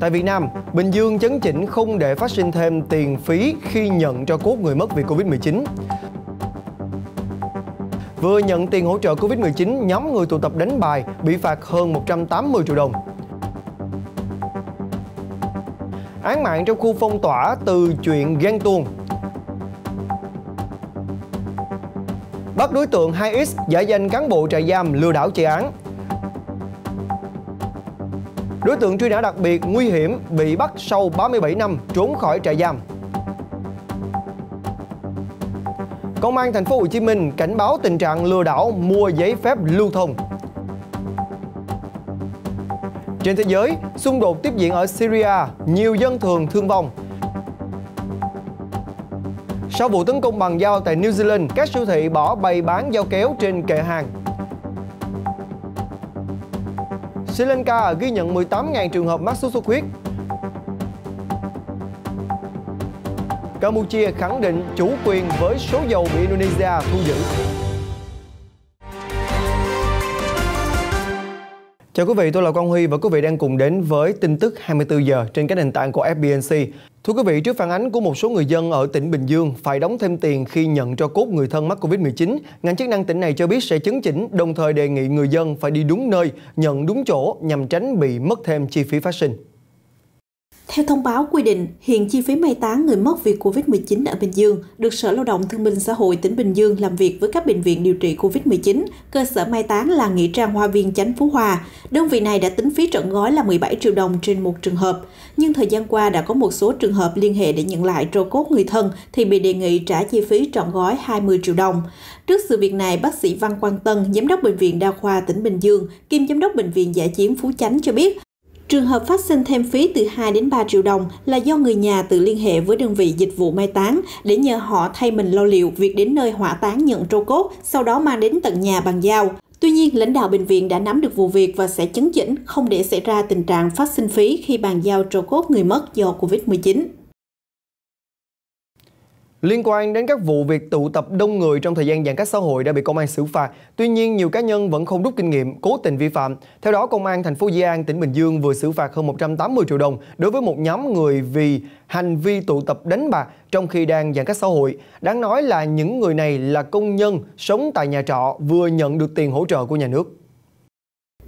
Tại Việt Nam, Bình Dương chấn chỉnh không để phát sinh thêm tiền phí khi nhận cho cốt người mất vì Covid-19. Vừa nhận tiền hỗ trợ Covid-19, nhóm người tụ tập đánh bài bị phạt hơn 180 triệu đồng. Án mạng trong khu phong tỏa từ chuyện ghen tuông Bắt đối tượng 2X giả danh cán bộ trại giam lừa đảo chạy án Đối tượng truy nã đặc biệt nguy hiểm bị bắt sau 37 năm trốn khỏi trại giam. Công an thành phố Hồ Chí Minh cảnh báo tình trạng lừa đảo mua giấy phép lưu thông. Trên thế giới, xung đột tiếp diễn ở Syria, nhiều dân thường thương vong. Sau vụ tấn công bằng dao tại New Zealand, các siêu thị bỏ bày bán dao kéo trên kệ hàng. Sri Lanka ghi nhận 18.000 trường hợp mắc sốt xuất huyết. Campuchia khẳng định chủ quyền với số dầu bị Indonesia thu giữ. Chào quý vị, tôi là Quang Huy và quý vị đang cùng đến với tin tức 24 giờ trên các nền tảng của FBNC. Thưa quý vị, trước phản ánh của một số người dân ở tỉnh Bình Dương phải đóng thêm tiền khi nhận cho cốt người thân mắc Covid-19, ngành chức năng tỉnh này cho biết sẽ chấn chỉnh, đồng thời đề nghị người dân phải đi đúng nơi, nhận đúng chỗ nhằm tránh bị mất thêm chi phí phát sinh. Theo thông báo quy định, hiện chi phí mai táng người mất vì COVID-19 ở Bình Dương được Sở Lao động Thương binh Xã hội tỉnh Bình Dương làm việc với các bệnh viện điều trị COVID-19, cơ sở mai táng là Nghĩa trang Hoa viên Chánh Phú Hòa. Đơn vị này đã tính phí trọn gói là 17 triệu đồng trên một trường hợp. Nhưng thời gian qua đã có một số trường hợp liên hệ để nhận lại trô cốt người thân thì bị đề nghị trả chi phí trọn gói 20 triệu đồng. Trước sự việc này, bác sĩ Văn Quang Tân, giám đốc Bệnh viện Đa khoa tỉnh Bình Dương, kiêm giám đốc Bệnh viện Giả chiến Phú Chánh cho biết Trường hợp phát sinh thêm phí từ 2 đến 3 triệu đồng là do người nhà tự liên hệ với đơn vị dịch vụ mai táng để nhờ họ thay mình lo liệu việc đến nơi hỏa táng nhận trô cốt, sau đó mang đến tận nhà bằng dao. Tuy nhiên, lãnh đạo bệnh viện đã nắm được vụ việc và sẽ chấn chỉnh không để xảy ra tình trạng phát sinh phí khi bàn giao trô cốt người mất do Covid-19. Liên quan đến các vụ việc tụ tập đông người trong thời gian giãn cách xã hội đã bị công an xử phạt, tuy nhiên nhiều cá nhân vẫn không rút kinh nghiệm, cố tình vi phạm. Theo đó, công an thành phố Di An, tỉnh Bình Dương vừa xử phạt hơn 180 triệu đồng đối với một nhóm người vì hành vi tụ tập đánh bạc trong khi đang giãn cách xã hội. Đáng nói là những người này là công nhân sống tại nhà trọ vừa nhận được tiền hỗ trợ của nhà nước.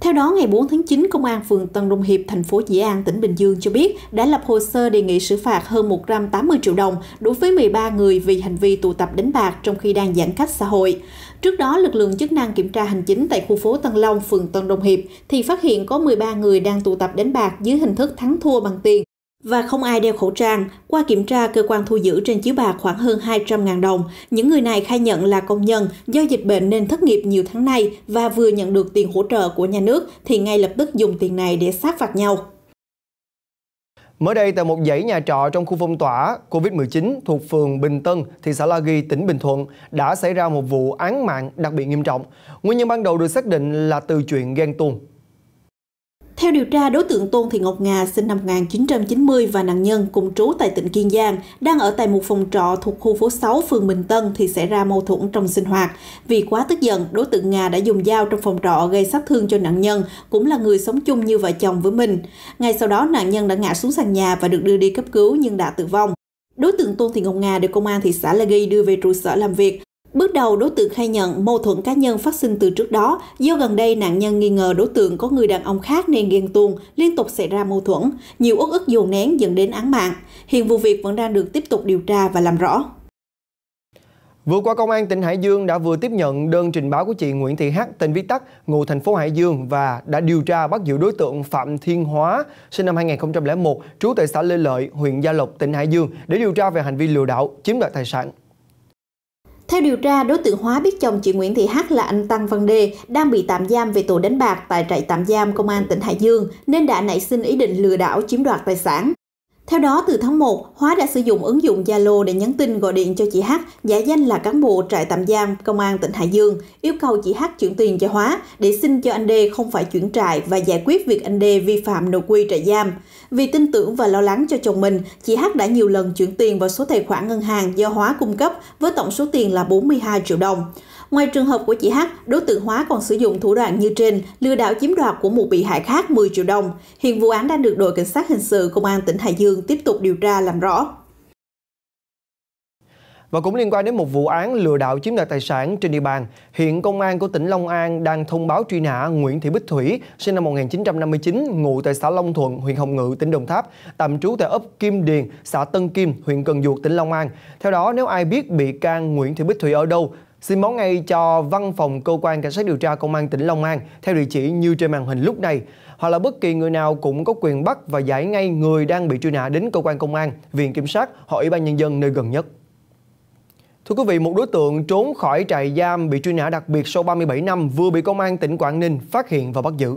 Theo đó, ngày 4 tháng 9, Công an phường Tân Đông Hiệp, thành phố Dĩ An, tỉnh Bình Dương cho biết đã lập hồ sơ đề nghị xử phạt hơn 180 triệu đồng đối với 13 người vì hành vi tụ tập đánh bạc trong khi đang giãn cách xã hội. Trước đó, lực lượng chức năng kiểm tra hành chính tại khu phố Tân Long, phường Tân Đông Hiệp thì phát hiện có 13 người đang tụ tập đánh bạc dưới hình thức thắng thua bằng tiền và không ai đeo khẩu trang. Qua kiểm tra, cơ quan thu giữ trên chiếu bạc khoảng hơn 200.000 đồng. Những người này khai nhận là công nhân do dịch bệnh nên thất nghiệp nhiều tháng nay và vừa nhận được tiền hỗ trợ của nhà nước thì ngay lập tức dùng tiền này để sát phạt nhau. Mới đây, tại một dãy nhà trọ trong khu phong tỏa COVID-19 thuộc phường Bình Tân, thị xã La Ghi, tỉnh Bình Thuận đã xảy ra một vụ án mạng đặc biệt nghiêm trọng. Nguyên nhân ban đầu được xác định là từ chuyện ghen tuông. Theo điều tra, đối tượng Tôn Thị Ngọc Ngà sinh năm 1990 và nạn nhân cùng trú tại tỉnh Kiên Giang, đang ở tại một phòng trọ thuộc khu phố 6 phường Bình Tân thì xảy ra mâu thuẫn trong sinh hoạt. Vì quá tức giận, đối tượng Ngà đã dùng dao trong phòng trọ gây sát thương cho nạn nhân, cũng là người sống chung như vợ chồng với mình. Ngay sau đó, nạn nhân đã ngã xuống sàn nhà và được đưa đi cấp cứu nhưng đã tử vong. Đối tượng Tôn Thị Ngọc Ngà được công an thị xã La Ghi đưa về trụ sở làm việc. Bước đầu, đối tượng khai nhận mâu thuẫn cá nhân phát sinh từ trước đó, do gần đây nạn nhân nghi ngờ đối tượng có người đàn ông khác nên ghen tuông, liên tục xảy ra mâu thuẫn, nhiều uất ức dồn nén dẫn đến án mạng. Hiện vụ việc vẫn đang được tiếp tục điều tra và làm rõ. Vừa qua, Công an tỉnh Hải Dương đã vừa tiếp nhận đơn trình báo của chị Nguyễn Thị H, tên viết tắt, ngụ thành phố Hải Dương và đã điều tra bắt giữ đối tượng Phạm Thiên Hóa, sinh năm 2001, trú tại xã Lê Lợi, huyện Gia Lộc, tỉnh Hải Dương để điều tra về hành vi lừa đảo, chiếm đoạt tài sản. Theo điều tra, đối tượng Hóa biết chồng chị Nguyễn Thị Hắc là anh Tăng Văn Đê đang bị tạm giam về tội đánh bạc tại trại tạm giam công an tỉnh Hải Dương nên đã nảy sinh ý định lừa đảo chiếm đoạt tài sản. Theo đó, từ tháng 1, Hóa đã sử dụng ứng dụng Zalo để nhắn tin gọi điện cho chị H, giả danh là cán bộ trại tạm giam Công an tỉnh Hải Dương, yêu cầu chị H chuyển tiền cho Hóa để xin cho anh D không phải chuyển trại và giải quyết việc anh D vi phạm nội quy trại giam. Vì tin tưởng và lo lắng cho chồng mình, chị H đã nhiều lần chuyển tiền vào số tài khoản ngân hàng do Hóa cung cấp với tổng số tiền là 42 triệu đồng. Ngoài trường hợp của chị H, đối tượng Hóa còn sử dụng thủ đoạn như trên lừa đảo chiếm đoạt của một bị hại khác 10 triệu đồng. Hiện vụ án đang được đội cảnh sát hình sự công an tỉnh Hải Dương tiếp tục điều tra làm rõ. Và cũng liên quan đến một vụ án lừa đảo chiếm đoạt tài sản trên địa bàn, hiện công an của tỉnh Long An đang thông báo truy nã Nguyễn Thị Bích Thủy, sinh năm 1959, ngụ tại xã Long Thuận, huyện Hồng Ngự, tỉnh Đồng Tháp, tạm trú tại ấp Kim Điền, xã Tân Kim, huyện Cần Duộc, tỉnh Long An. Theo đó, nếu ai biết bị can Nguyễn Thị Bích Thủy ở đâu xin báo ngay cho văn phòng cơ quan cảnh sát điều tra công an tỉnh Long An theo địa chỉ như trên màn hình lúc này hoặc là bất kỳ người nào cũng có quyền bắt và giải ngay người đang bị truy nã đến cơ quan công an, viện kiểm sát hoặc ủy ban nhân dân nơi gần nhất. Thưa quý vị, một đối tượng trốn khỏi trại giam bị truy nã đặc biệt sau 37 năm vừa bị công an tỉnh Quảng Ninh phát hiện và bắt giữ.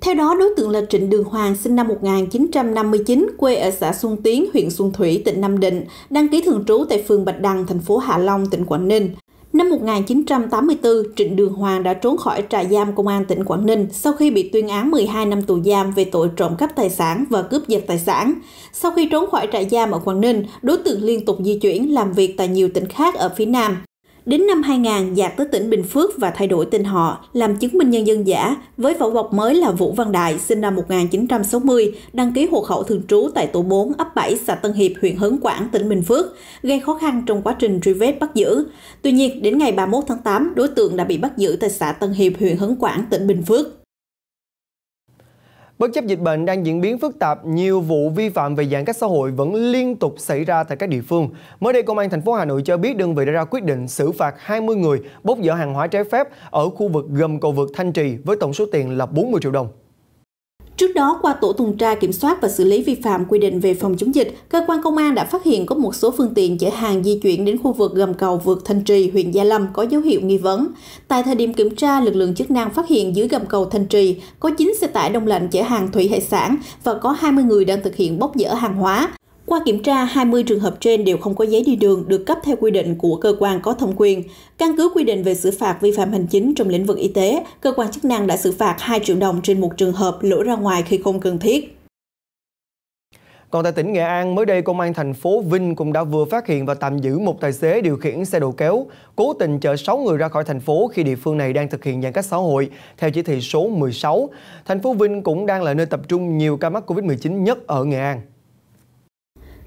Theo đó, đối tượng là Trịnh Đường Hoàng sinh năm 1959, quê ở xã Xuân Tiến, huyện Xuân Thủy, tỉnh Nam Định, đăng ký thường trú tại phường Bạch Đằng, thành phố Hạ Long, tỉnh Quảng Ninh. Năm 1984, Trịnh Đường Hoàng đã trốn khỏi trại giam công an tỉnh Quảng Ninh sau khi bị tuyên án 12 năm tù giam về tội trộm cắp tài sản và cướp giật tài sản. Sau khi trốn khỏi trại giam ở Quảng Ninh, đối tượng liên tục di chuyển làm việc tại nhiều tỉnh khác ở phía Nam. Đến năm 2000, dạt tới tỉnh Bình Phước và thay đổi tên họ, làm chứng minh nhân dân giả, với vỏ bọc mới là Vũ Văn Đại, sinh năm 1960, đăng ký hộ khẩu thường trú tại tổ 4, ấp 7, xã Tân Hiệp, huyện Hớn Quảng, tỉnh Bình Phước, gây khó khăn trong quá trình truy vết bắt giữ. Tuy nhiên, đến ngày 31 tháng 8, đối tượng đã bị bắt giữ tại xã Tân Hiệp, huyện Hớn Quảng, tỉnh Bình Phước. Bất chấp dịch bệnh đang diễn biến phức tạp, nhiều vụ vi phạm về giãn cách xã hội vẫn liên tục xảy ra tại các địa phương. Mới đây, Công an thành phố Hà Nội cho biết đơn vị đã ra quyết định xử phạt 20 người bốc dỡ hàng hóa trái phép ở khu vực gầm cầu vượt Thanh Trì với tổng số tiền là 40 triệu đồng. Trước đó, qua tổ tuần tra kiểm soát và xử lý vi phạm quy định về phòng chống dịch, cơ quan công an đã phát hiện có một số phương tiện chở hàng di chuyển đến khu vực gầm cầu vượt Thanh Trì, huyện Gia Lâm có dấu hiệu nghi vấn. Tại thời điểm kiểm tra, lực lượng chức năng phát hiện dưới gầm cầu Thanh Trì có 9 xe tải đông lạnh chở hàng thủy hải sản và có 20 người đang thực hiện bốc dỡ hàng hóa. Qua kiểm tra, 20 trường hợp trên đều không có giấy đi đường được cấp theo quy định của cơ quan có thẩm quyền. Căn cứ quy định về xử phạt vi phạm hành chính trong lĩnh vực y tế, cơ quan chức năng đã xử phạt 2 triệu đồng trên một trường hợp lỗ ra ngoài khi không cần thiết. Còn tại tỉnh Nghệ An, mới đây công an thành phố Vinh cũng đã vừa phát hiện và tạm giữ một tài xế điều khiển xe đầu kéo, cố tình chở 6 người ra khỏi thành phố khi địa phương này đang thực hiện giãn cách xã hội theo chỉ thị số 16. Thành phố Vinh cũng đang là nơi tập trung nhiều ca mắc Covid-19 nhất ở Nghệ An.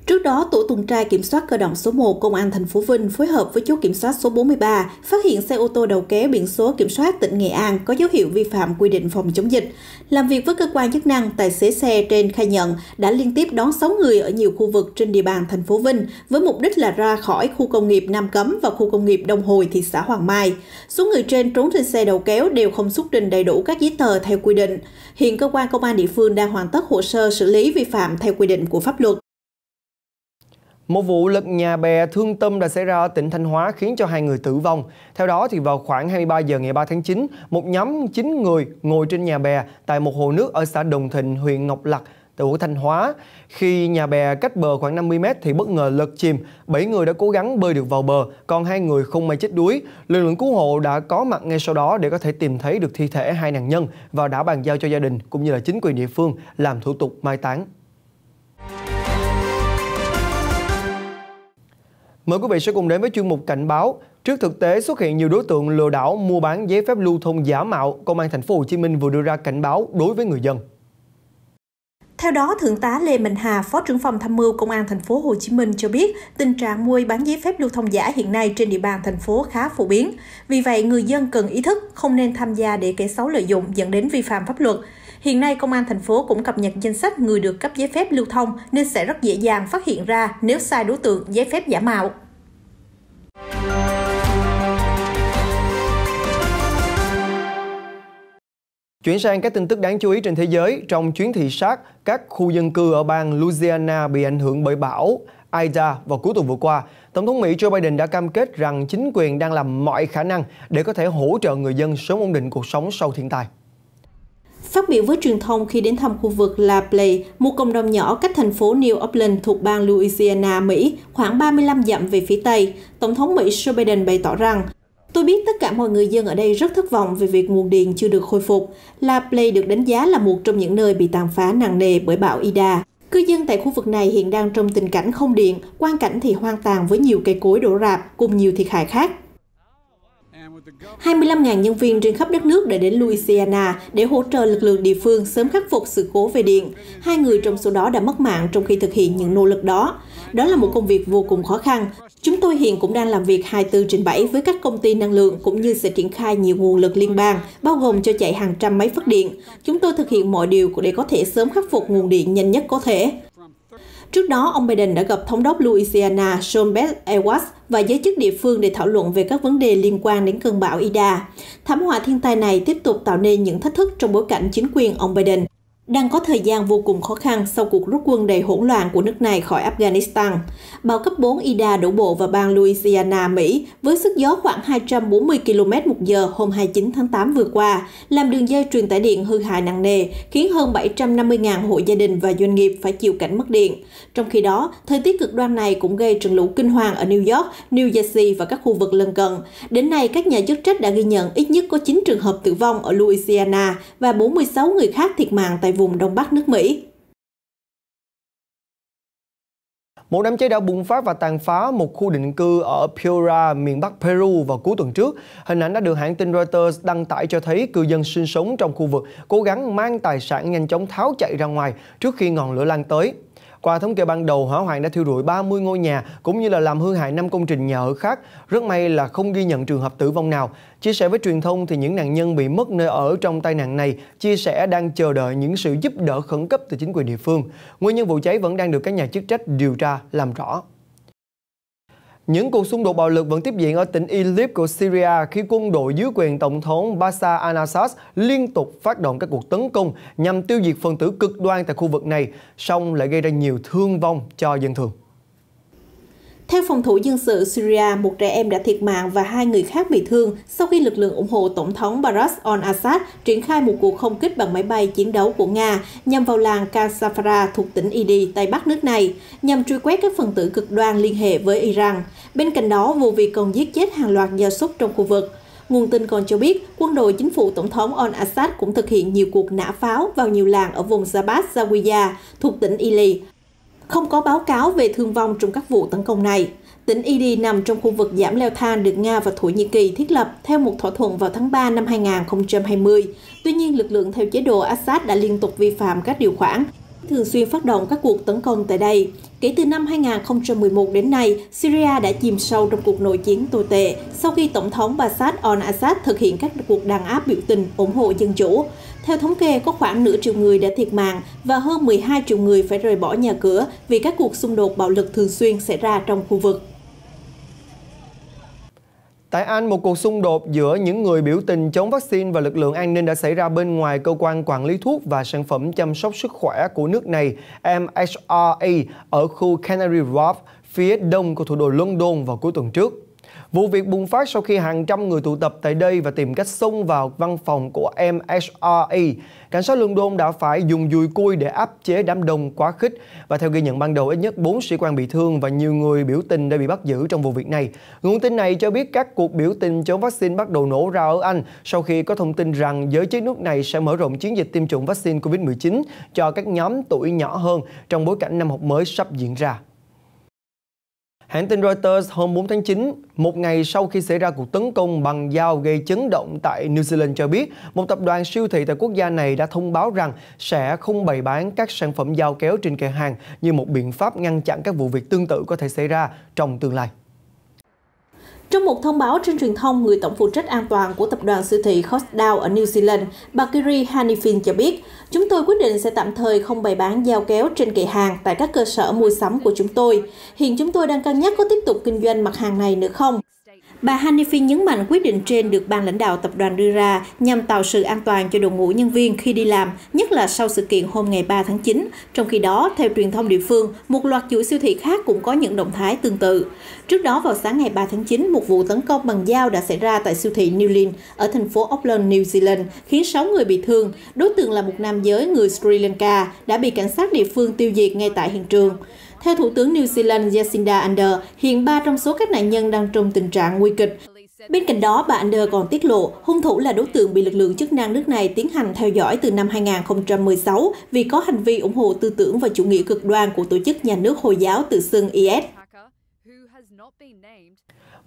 Trước đó, tổ tuần tra kiểm soát cơ động số 1 Công an thành phố Vinh phối hợp với chốt kiểm soát số 43 phát hiện xe ô tô đầu kéo biển số kiểm soát tỉnh Nghệ An có dấu hiệu vi phạm quy định phòng chống dịch. Làm việc với cơ quan chức năng, tài xế xe trên khai nhận đã liên tiếp đón 6 người ở nhiều khu vực trên địa bàn thành phố Vinh với mục đích là ra khỏi khu công nghiệp Nam Cấm và khu công nghiệp Đông Hồi thị xã Hoàng Mai. Số người trên trốn trên xe đầu kéo đều không xuất trình đầy đủ các giấy tờ theo quy định. Hiện cơ quan công an địa phương đang hoàn tất hồ sơ xử lý vi phạm theo quy định của pháp luật. Một vụ lật nhà bè thương tâm đã xảy ra ở tỉnh Thanh Hóa khiến cho hai người tử vong. Theo đó, thì vào khoảng 23 giờ ngày 3 tháng 9, một nhóm 9 người ngồi trên nhà bè tại một hồ nước ở xã Đồng Thịnh, huyện Ngọc Lặc, tỉnh Thanh Hóa. Khi nhà bè cách bờ khoảng 50 mét thì bất ngờ lật chìm. 7 người đã cố gắng bơi được vào bờ, còn hai người không may chết đuối. Lực lượng cứu hộ đã có mặt ngay sau đó để có thể tìm thấy được thi thể hai nạn nhân và đã bàn giao cho gia đình cũng như là chính quyền địa phương làm thủ tục mai táng. Mời quý vị sẽ cùng đến với chuyên mục cảnh báo. Trước thực tế xuất hiện nhiều đối tượng lừa đảo mua bán giấy phép lưu thông giả mạo, Công an thành phố Hồ Chí Minh vừa đưa ra cảnh báo đối với người dân. Theo đó, Thượng tá Lê Minh Hà, Phó trưởng phòng tham mưu Công an thành phố Hồ Chí Minh cho biết, tình trạng mua bán giấy phép lưu thông giả hiện nay trên địa bàn thành phố khá phổ biến. Vì vậy, người dân cần ý thức không nên tham gia để kẻ xấu lợi dụng dẫn đến vi phạm pháp luật. Hiện nay, Công an thành phố cũng cập nhật danh sách người được cấp giấy phép lưu thông nên sẽ rất dễ dàng phát hiện ra nếu sai đối tượng giấy phép giả mạo. Chuyển sang các tin tức đáng chú ý trên thế giới, trong chuyến thị sát, các khu dân cư ở bang Louisiana bị ảnh hưởng bởi bão Ida vào cuối tuần vừa qua, Tổng thống Mỹ Joe Biden đã cam kết rằng chính quyền đang làm mọi khả năng để có thể hỗ trợ người dân sớm ổn định cuộc sống sau thiên tai. Phát biểu với truyền thông khi đến thăm khu vực La Play, một cộng đồng nhỏ cách thành phố New Orleans thuộc bang Louisiana, Mỹ, khoảng 35 dặm về phía Tây, Tổng thống Mỹ Joe Biden bày tỏ rằng Tôi biết tất cả mọi người dân ở đây rất thất vọng về việc nguồn điện chưa được khôi phục. La Play được đánh giá là một trong những nơi bị tàn phá nặng nề bởi bão Ida. Cư dân tại khu vực này hiện đang trong tình cảnh không điện, quan cảnh thì hoang tàn với nhiều cây cối đổ rạp cùng nhiều thiệt hại khác. 25.000 nhân viên trên khắp đất nước đã đến Louisiana để hỗ trợ lực lượng địa phương sớm khắc phục sự cố về điện. Hai người trong số đó đã mất mạng trong khi thực hiện những nỗ lực đó. Đó là một công việc vô cùng khó khăn. Chúng tôi hiện cũng đang làm việc 24 trên 7 với các công ty năng lượng cũng như sẽ triển khai nhiều nguồn lực liên bang, bao gồm cho chạy hàng trăm máy phát điện. Chúng tôi thực hiện mọi điều để có thể sớm khắc phục nguồn điện nhanh nhất có thể. Trước đó, ông Biden đã gặp thống đốc Louisiana John Beth Edwards và giới chức địa phương để thảo luận về các vấn đề liên quan đến cơn bão Ida. Thảm họa thiên tai này tiếp tục tạo nên những thách thức trong bối cảnh chính quyền ông Biden đang có thời gian vô cùng khó khăn sau cuộc rút quân đầy hỗn loạn của nước này khỏi Afghanistan. Bão cấp 4 Ida đổ bộ vào bang Louisiana, Mỹ với sức gió khoảng 240 km một giờ hôm 29 tháng 8 vừa qua, làm đường dây truyền tải điện hư hại nặng nề, khiến hơn 750.000 hộ gia đình và doanh nghiệp phải chịu cảnh mất điện. Trong khi đó, thời tiết cực đoan này cũng gây trận lũ kinh hoàng ở New York, New Jersey và các khu vực lân cận. Đến nay, các nhà chức trách đã ghi nhận ít nhất có 9 trường hợp tử vong ở Louisiana và 46 người khác thiệt mạng tại vùng Đông Bắc nước Mỹ. Một đám cháy đã bùng phát và tàn phá một khu định cư ở Piura, miền Bắc Peru vào cuối tuần trước. Hình ảnh đã được hãng tin Reuters đăng tải cho thấy cư dân sinh sống trong khu vực cố gắng mang tài sản nhanh chóng tháo chạy ra ngoài trước khi ngọn lửa lan tới. Qua thống kê ban đầu, hỏa hoạn đã thiêu rụi 30 ngôi nhà cũng như là làm hư hại 5 công trình nhà ở khác. Rất may là không ghi nhận trường hợp tử vong nào. Chia sẻ với truyền thông thì những nạn nhân bị mất nơi ở trong tai nạn này chia sẻ đang chờ đợi những sự giúp đỡ khẩn cấp từ chính quyền địa phương. Nguyên nhân vụ cháy vẫn đang được các nhà chức trách điều tra làm rõ. Những cuộc xung đột bạo lực vẫn tiếp diễn ở tỉnh Idlib của Syria khi quân đội dưới quyền Tổng thống Bashar al-Assad liên tục phát động các cuộc tấn công nhằm tiêu diệt phần tử cực đoan tại khu vực này, song lại gây ra nhiều thương vong cho dân thường. Theo phòng thủ dân sự Syria, một trẻ em đã thiệt mạng và hai người khác bị thương sau khi lực lượng ủng hộ Tổng thống Barack al-Assad triển khai một cuộc không kích bằng máy bay chiến đấu của Nga nhằm vào làng Kasafara thuộc tỉnh Idi Tây Bắc nước này, nhằm truy quét các phần tử cực đoan liên hệ với Iran. Bên cạnh đó, vụ việc còn giết chết hàng loạt gia súc trong khu vực. Nguồn tin còn cho biết, quân đội chính phủ tổng thống al-Assad cũng thực hiện nhiều cuộc nã pháo vào nhiều làng ở vùng Zabat, Zawiya, thuộc tỉnh Idi không có báo cáo về thương vong trong các vụ tấn công này. Tỉnh Idi nằm trong khu vực giảm leo thang được Nga và Thổ Nhĩ Kỳ thiết lập theo một thỏa thuận vào tháng 3 năm 2020. Tuy nhiên, lực lượng theo chế độ Assad đã liên tục vi phạm các điều khoản, thường xuyên phát động các cuộc tấn công tại đây. Kể từ năm 2011 đến nay, Syria đã chìm sâu trong cuộc nội chiến tồi tệ sau khi Tổng thống Bashar al-Assad thực hiện các cuộc đàn áp biểu tình ủng hộ dân chủ. Theo thống kê, có khoảng nửa triệu người đã thiệt mạng và hơn 12 triệu người phải rời bỏ nhà cửa vì các cuộc xung đột bạo lực thường xuyên xảy ra trong khu vực. Tại Anh, một cuộc xung đột giữa những người biểu tình chống vaccine và lực lượng an ninh đã xảy ra bên ngoài cơ quan quản lý thuốc và sản phẩm chăm sóc sức khỏe của nước này MHRA ở khu Canary Wharf, phía đông của thủ đô London vào cuối tuần trước. Vụ việc bùng phát sau khi hàng trăm người tụ tập tại đây và tìm cách xông vào văn phòng của MHRA. Cảnh sát London đã phải dùng dùi cui để áp chế đám đông quá khích và theo ghi nhận ban đầu ít nhất 4 sĩ quan bị thương và nhiều người biểu tình đã bị bắt giữ trong vụ việc này. Nguồn tin này cho biết các cuộc biểu tình chống vaccine bắt đầu nổ ra ở Anh sau khi có thông tin rằng giới chức nước này sẽ mở rộng chiến dịch tiêm chủng vaccine COVID-19 cho các nhóm tuổi nhỏ hơn trong bối cảnh năm học mới sắp diễn ra. Hãng tin Reuters hôm 4 tháng 9, một ngày sau khi xảy ra cuộc tấn công bằng dao gây chấn động tại New Zealand cho biết, một tập đoàn siêu thị tại quốc gia này đã thông báo rằng sẽ không bày bán các sản phẩm dao kéo trên kệ hàng như một biện pháp ngăn chặn các vụ việc tương tự có thể xảy ra trong tương lai. Trong một thông báo trên truyền thông, người tổng phụ trách an toàn của tập đoàn siêu thị Costdown ở New Zealand, bà Kiri Hanifin cho biết, chúng tôi quyết định sẽ tạm thời không bày bán giao kéo trên kệ hàng tại các cơ sở mua sắm của chúng tôi. Hiện chúng tôi đang cân nhắc có tiếp tục kinh doanh mặt hàng này nữa không. Bà Hanifi nhấn mạnh quyết định trên được ban lãnh đạo tập đoàn đưa ra nhằm tạo sự an toàn cho đội ngũ nhân viên khi đi làm, nhất là sau sự kiện hôm ngày 3 tháng 9. Trong khi đó, theo truyền thông địa phương, một loạt chuỗi siêu thị khác cũng có những động thái tương tự. Trước đó vào sáng ngày 3 tháng 9, một vụ tấn công bằng dao đã xảy ra tại siêu thị Newlyn ở thành phố Auckland, New Zealand, khiến 6 người bị thương. Đối tượng là một nam giới người Sri Lanka đã bị cảnh sát địa phương tiêu diệt ngay tại hiện trường. Theo Thủ tướng New Zealand Jacinda Ardern, hiện ba trong số các nạn nhân đang trong tình trạng nguy kịch. Bên cạnh đó, bà Ardern còn tiết lộ hung thủ là đối tượng bị lực lượng chức năng nước này tiến hành theo dõi từ năm 2016 vì có hành vi ủng hộ tư tưởng và chủ nghĩa cực đoan của tổ chức nhà nước Hồi giáo tự xưng IS.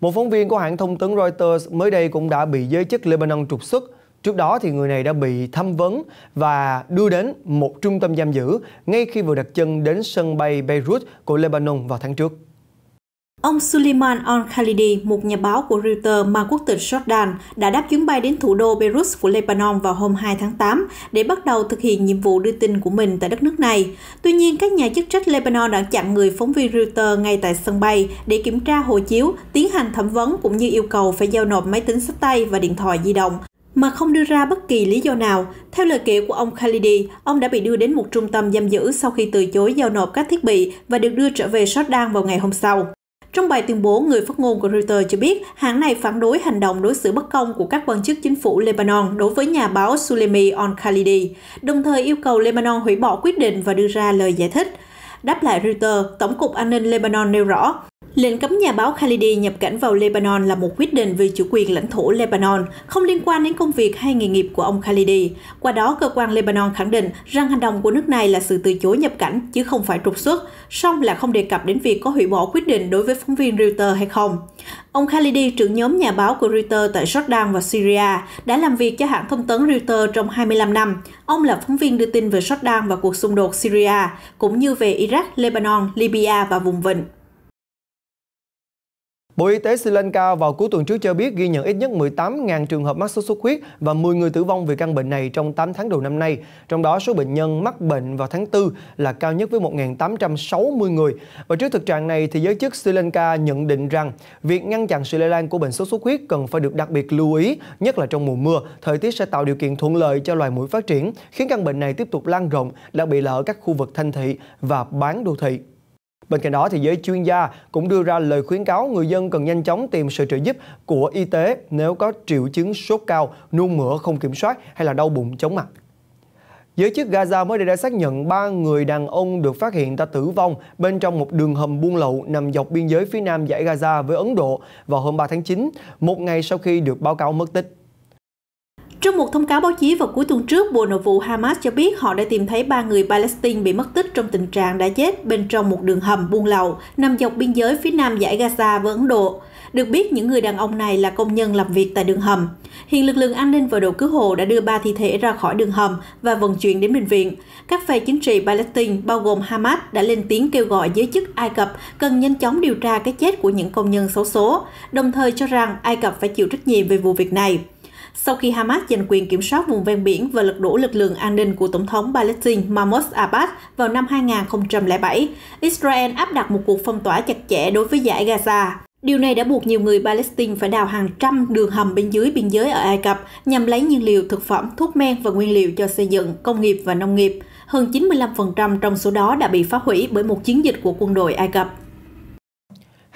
Một phóng viên của hãng thông tấn Reuters mới đây cũng đã bị giới chức Lebanon trục xuất Trước đó thì người này đã bị thăm vấn và đưa đến một trung tâm giam giữ ngay khi vừa đặt chân đến sân bay Beirut của Lebanon vào tháng trước. Ông Suleiman Al-Khalidi, một nhà báo của Reuters mang quốc tịch Jordan, đã đáp chuyến bay đến thủ đô Beirut của Lebanon vào hôm 2 tháng 8 để bắt đầu thực hiện nhiệm vụ đưa tin của mình tại đất nước này. Tuy nhiên, các nhà chức trách Lebanon đã chặn người phóng viên Reuters ngay tại sân bay để kiểm tra hộ chiếu, tiến hành thẩm vấn cũng như yêu cầu phải giao nộp máy tính sách tay và điện thoại di động mà không đưa ra bất kỳ lý do nào. Theo lời kể của ông Khalidi, ông đã bị đưa đến một trung tâm giam giữ sau khi từ chối giao nộp các thiết bị và được đưa trở về Jordan vào ngày hôm sau. Trong bài tuyên bố, người phát ngôn của Reuters cho biết hãng này phản đối hành động đối xử bất công của các quan chức chính phủ Lebanon đối với nhà báo Sulemi Al-Khalidi, đồng thời yêu cầu Lebanon hủy bỏ quyết định và đưa ra lời giải thích. Đáp lại Reuters, Tổng cục An ninh Lebanon nêu rõ, Lệnh cấm nhà báo Khalidi nhập cảnh vào Lebanon là một quyết định về chủ quyền lãnh thổ Lebanon, không liên quan đến công việc hay nghề nghiệp của ông Khalidi. Qua đó, cơ quan Lebanon khẳng định rằng hành động của nước này là sự từ chối nhập cảnh, chứ không phải trục xuất, song là không đề cập đến việc có hủy bỏ quyết định đối với phóng viên Reuters hay không. Ông Khalidi, trưởng nhóm nhà báo của Reuters tại Jordan và Syria, đã làm việc cho hãng thông tấn Reuters trong 25 năm. Ông là phóng viên đưa tin về Jordan và cuộc xung đột Syria, cũng như về Iraq, Lebanon, Libya và vùng vịnh. Bộ Y tế Sri Lanka vào cuối tuần trước cho biết ghi nhận ít nhất 18.000 trường hợp mắc sốt xuất huyết và 10 người tử vong vì căn bệnh này trong 8 tháng đầu năm nay. Trong đó, số bệnh nhân mắc bệnh vào tháng 4 là cao nhất với 1.860 người. Và trước thực trạng này, thì giới chức Sri Lanka nhận định rằng việc ngăn chặn sự lây lan của bệnh sốt xuất huyết cần phải được đặc biệt lưu ý, nhất là trong mùa mưa. Thời tiết sẽ tạo điều kiện thuận lợi cho loài muỗi phát triển, khiến căn bệnh này tiếp tục lan rộng, đặc biệt là ở các khu vực thanh thị và bán đô thị. Bên cạnh đó, thì giới chuyên gia cũng đưa ra lời khuyến cáo người dân cần nhanh chóng tìm sự trợ giúp của y tế nếu có triệu chứng sốt cao, nôn mửa không kiểm soát hay là đau bụng chóng mặt. Giới chức Gaza mới đây đã xác nhận 3 người đàn ông được phát hiện đã tử vong bên trong một đường hầm buôn lậu nằm dọc biên giới phía nam giải Gaza với Ấn Độ vào hôm 3 tháng 9, một ngày sau khi được báo cáo mất tích. Trong một thông cáo báo chí vào cuối tuần trước, Bộ Nội vụ Hamas cho biết họ đã tìm thấy ba người Palestine bị mất tích trong tình trạng đã chết bên trong một đường hầm buôn lậu nằm dọc biên giới phía nam giải Gaza với Ấn Độ. Được biết, những người đàn ông này là công nhân làm việc tại đường hầm. Hiện lực lượng an ninh và đội cứu hộ đã đưa ba thi thể ra khỏi đường hầm và vận chuyển đến bệnh viện. Các phe chính trị Palestine, bao gồm Hamas, đã lên tiếng kêu gọi giới chức Ai Cập cần nhanh chóng điều tra cái chết của những công nhân xấu số, đồng thời cho rằng Ai Cập phải chịu trách nhiệm về vụ việc này sau khi Hamas giành quyền kiểm soát vùng ven biển và lật đổ lực lượng an ninh của Tổng thống Palestine Mahmoud Abbas vào năm 2007. Israel áp đặt một cuộc phong tỏa chặt chẽ đối với giải Gaza. Điều này đã buộc nhiều người Palestine phải đào hàng trăm đường hầm bên dưới biên giới ở Ai Cập nhằm lấy nhiên liệu, thực phẩm, thuốc men và nguyên liệu cho xây dựng, công nghiệp và nông nghiệp. Hơn 95% trong số đó đã bị phá hủy bởi một chiến dịch của quân đội Ai Cập.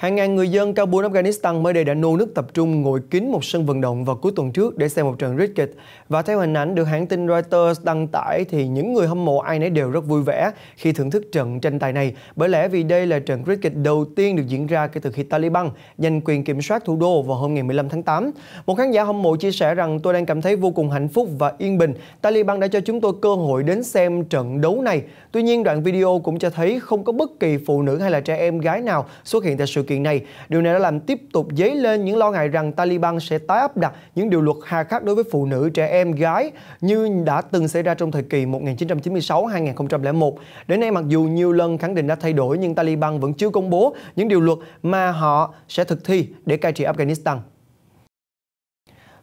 Hàng ngàn người dân Kabul, Afghanistan mới đây đã nô nước tập trung ngồi kín một sân vận động vào cuối tuần trước để xem một trận cricket. Và theo hình ảnh được hãng tin Reuters đăng tải thì những người hâm mộ ai nấy đều rất vui vẻ khi thưởng thức trận tranh tài này. Bởi lẽ vì đây là trận cricket đầu tiên được diễn ra kể từ khi Taliban giành quyền kiểm soát thủ đô vào hôm ngày 15 tháng 8. Một khán giả hâm mộ chia sẻ rằng tôi đang cảm thấy vô cùng hạnh phúc và yên bình. Taliban đã cho chúng tôi cơ hội đến xem trận đấu này. Tuy nhiên đoạn video cũng cho thấy không có bất kỳ phụ nữ hay là trẻ em gái nào xuất hiện tại sự kiện kiện này. Điều này đã làm tiếp tục dấy lên những lo ngại rằng Taliban sẽ tái áp đặt những điều luật hà khắc đối với phụ nữ, trẻ em, gái như đã từng xảy ra trong thời kỳ 1996-2001. Đến nay mặc dù nhiều lần khẳng định đã thay đổi nhưng Taliban vẫn chưa công bố những điều luật mà họ sẽ thực thi để cai trị Afghanistan.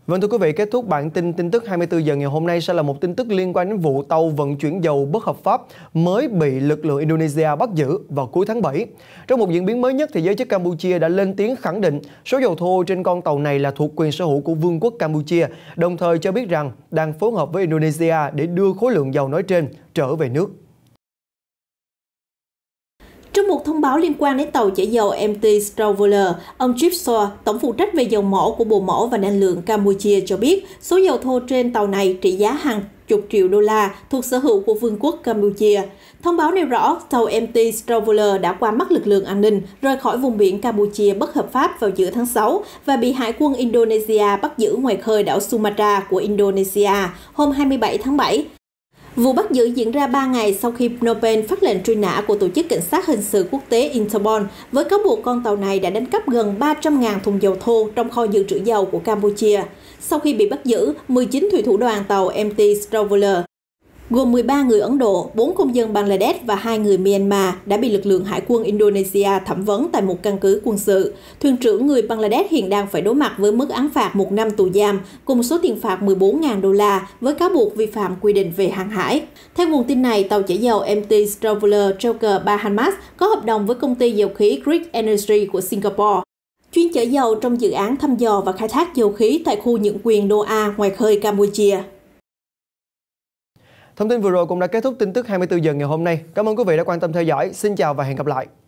Vâng thưa quý vị, kết thúc bản tin tin tức 24 giờ ngày hôm nay sẽ là một tin tức liên quan đến vụ tàu vận chuyển dầu bất hợp pháp mới bị lực lượng Indonesia bắt giữ vào cuối tháng 7. Trong một diễn biến mới nhất thì giới chức Campuchia đã lên tiếng khẳng định số dầu thô trên con tàu này là thuộc quyền sở hữu của Vương quốc Campuchia, đồng thời cho biết rằng đang phối hợp với Indonesia để đưa khối lượng dầu nói trên trở về nước. Trong một thông báo liên quan đến tàu chở dầu MT Strouveler, ông Chip Soa, tổng phụ trách về dầu mỏ của Bộ Mỏ và Năng lượng Campuchia cho biết số dầu thô trên tàu này trị giá hàng chục triệu đô la thuộc sở hữu của Vương quốc Campuchia. Thông báo nêu rõ tàu MT Strouveler đã qua mắt lực lượng an ninh, rời khỏi vùng biển Campuchia bất hợp pháp vào giữa tháng 6 và bị Hải quân Indonesia bắt giữ ngoài khơi đảo Sumatra của Indonesia hôm 27 tháng 7. Vụ bắt giữ diễn ra 3 ngày sau khi Phnom Penh phát lệnh truy nã của Tổ chức Cảnh sát Hình sự Quốc tế Interpol với cáo buộc con tàu này đã đánh cắp gần 300.000 thùng dầu thô trong kho dự trữ dầu của Campuchia. Sau khi bị bắt giữ, 19 thủy thủ đoàn tàu MT Stroveler gồm 13 người Ấn Độ, 4 công dân Bangladesh và 2 người Myanmar đã bị lực lượng hải quân Indonesia thẩm vấn tại một căn cứ quân sự. Thuyền trưởng người Bangladesh hiện đang phải đối mặt với mức án phạt 1 năm tù giam cùng số tiền phạt 14.000 đô la với cáo buộc vi phạm quy định về hàng hải. Theo nguồn tin này, tàu chở dầu MT Traveler Joker Bahamas có hợp đồng với công ty dầu khí Greek Energy của Singapore chuyên chở dầu trong dự án thăm dò và khai thác dầu khí tại khu nhượng quyền Đô ngoài khơi Campuchia. Thông tin vừa rồi cũng đã kết thúc tin tức 24 giờ ngày hôm nay. Cảm ơn quý vị đã quan tâm theo dõi. Xin chào và hẹn gặp lại.